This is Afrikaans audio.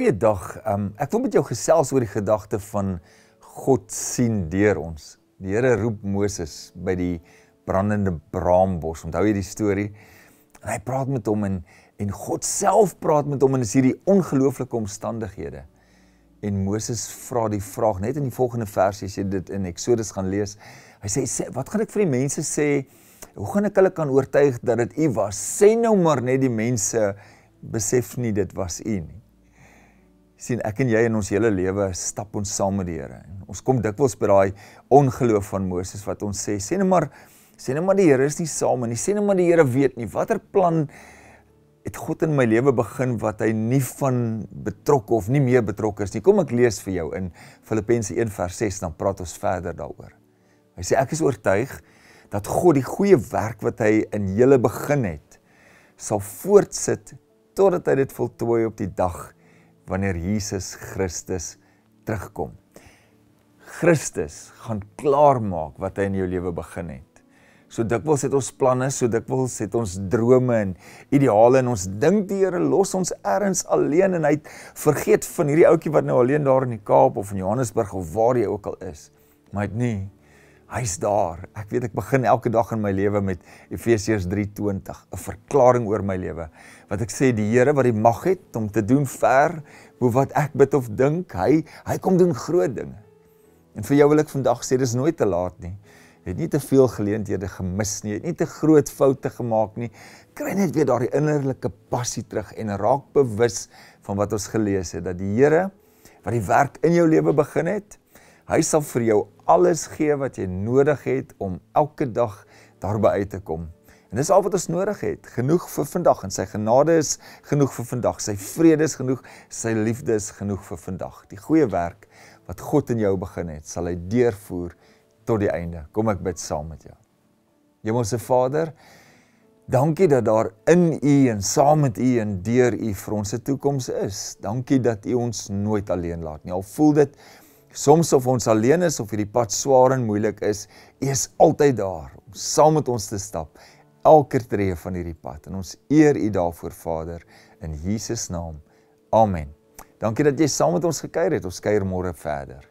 Goeiedag. Um, ek wil met jou gesels oor die gedagte van God sien deur ons. Die Here roep Moses by die brandende braambos. Onthou jy die storie? En hy praat met hom en en God self praat met hom in hierdie ongelooflike omstandighede. En Moses vra die vraag net in die volgende vers as jy dit in Eksodus gaan lees. Hy sê, sê wat gaan ek vir die mense sê? Hoe gaan ek hulle kan oortuig dat dit U was? Sê nou maar net die mense besef nie dit was U nie sien ek en jy in ons hele lewe stap ons saam met die Here. Ons kom dikwels by daai ongeloof van Moses wat ons sê, sê net nou maar sê net nou maar die Here is nie saam nie. Sê net nou maar die Here weet nie watter plan het God in my lewe begin wat hy nie van betrokke of nie meer betrokke is nie. Kom ek lees vir jou in Filippense 1:6 dan praat ons verder daaroor. Hy sê ek is oortuig dat God die goeie werk wat hy in julle begin het sal voortsit totdat hy dit voltooi op die dag wanneer Jesus Christus terugkom. Christus gaan klaarmaak wat hy in jou lewe begin het. So dikwels het ons planne, so dikwels het ons drome en ideale en ons dink die Here los ons ergens alleen en hy het vergeet van hierdie ouetjie wat nou alleen daar in die Kaap of in Johannesburg of waar jy ook al is. Maar hy het nie Hy's daar. Ek weet ek begin elke dag in my lewe met Efesiërs 3:20, 'n verklaring oor my lewe. Wat ek sê die Here wat die mag het om te doen ver bo wat ek bid of dink, hy hy kom doen groot dinge. En vir jou wil ek vandag sê dis nooit te laat nie. Jy het nie te veel geleenthede gemis nie. Jy het nie te groot foute gemaak nie. Kry net weer daardie innerlike passie terug en raak bewus van wat ons gelees het dat die Here wat die werk in jou lewe begin het, Hy sal vir jou alles gee wat jy nodig het om elke dag daarby uit te kom. En dis al wat ons nodig het. Genoeg vir vandag en sy genade is genoeg vir vandag. Sy vrede is genoeg, sy liefde is genoeg vir vandag. Die goeie werk wat God in jou begin het, sal hy deurvoer tot die einde. Kom ek bid saam met jou. Hemelse Vader, dankie dat daar in U en saam met U en deur U vir ons se toekoms is. Dankie dat U ons nooit alleen laat nie. Al voel dit soms of ons alleen is of hierdie pad swaar en moeilik is, U is altyd daar om saam met ons te stap elke tree van hierdie pad. En ons eer U daarvoor, Vader, in Jesus naam. Amen. Dankie dat jy saam met ons gekuier het. Ons kuier môre verder.